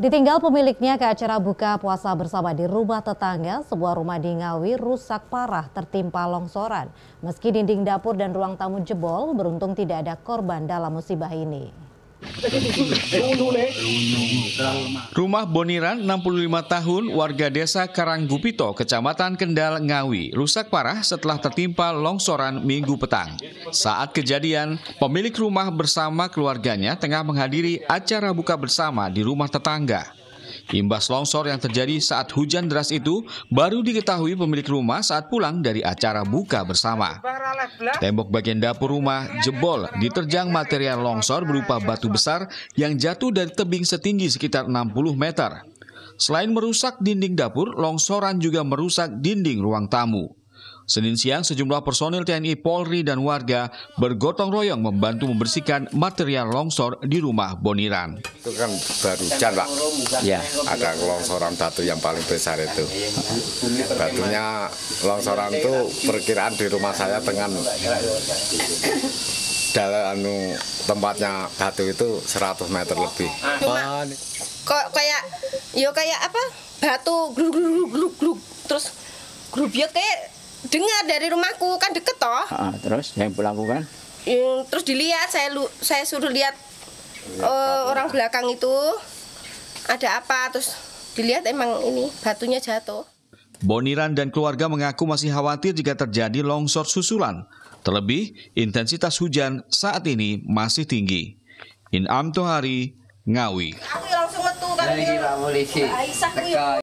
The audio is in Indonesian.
Ditinggal pemiliknya ke acara buka puasa bersama di rumah tetangga, sebuah rumah di Ngawi rusak parah tertimpa longsoran. Meski dinding dapur dan ruang tamu jebol, beruntung tidak ada korban dalam musibah ini. Rumah Boniran 65 tahun warga desa Karanggupito, Kecamatan Kendal, Ngawi, rusak parah setelah tertimpa longsoran minggu petang. Saat kejadian, pemilik rumah bersama keluarganya tengah menghadiri acara buka bersama di rumah tetangga. Imbas longsor yang terjadi saat hujan deras itu baru diketahui pemilik rumah saat pulang dari acara buka bersama. Tembok bagian dapur rumah jebol diterjang material longsor berupa batu besar yang jatuh dari tebing setinggi sekitar 60 meter. Selain merusak dinding dapur, longsoran juga merusak dinding ruang tamu. Senin siang sejumlah personil TNI Polri dan warga bergotong royong membantu membersihkan material longsor di rumah Boniran. Itu kan baru hujan Pak, ya. ada longsoran batu yang paling besar itu. Batunya longsoran itu perkiraan di rumah saya dengan dalam anu, tempatnya batu itu 100 meter lebih. kok kayak yo kayak apa? Batu gluk gluk gluk gluk terus grup ya kayak dengar dari rumahku kan deket toh ha, ah, ah, terus yang lakukan hmm, terus dilihat saya lu, saya suruh lihat ya, uh, orang belakang itu ada apa terus dilihat emang ini batunya jatuh Boniran dan keluarga mengaku masih khawatir jika terjadi longsor susulan. Terlebih, intensitas hujan saat ini masih tinggi. Inam Tohari, Ngawi. Aku langsung metu kan. Polisi.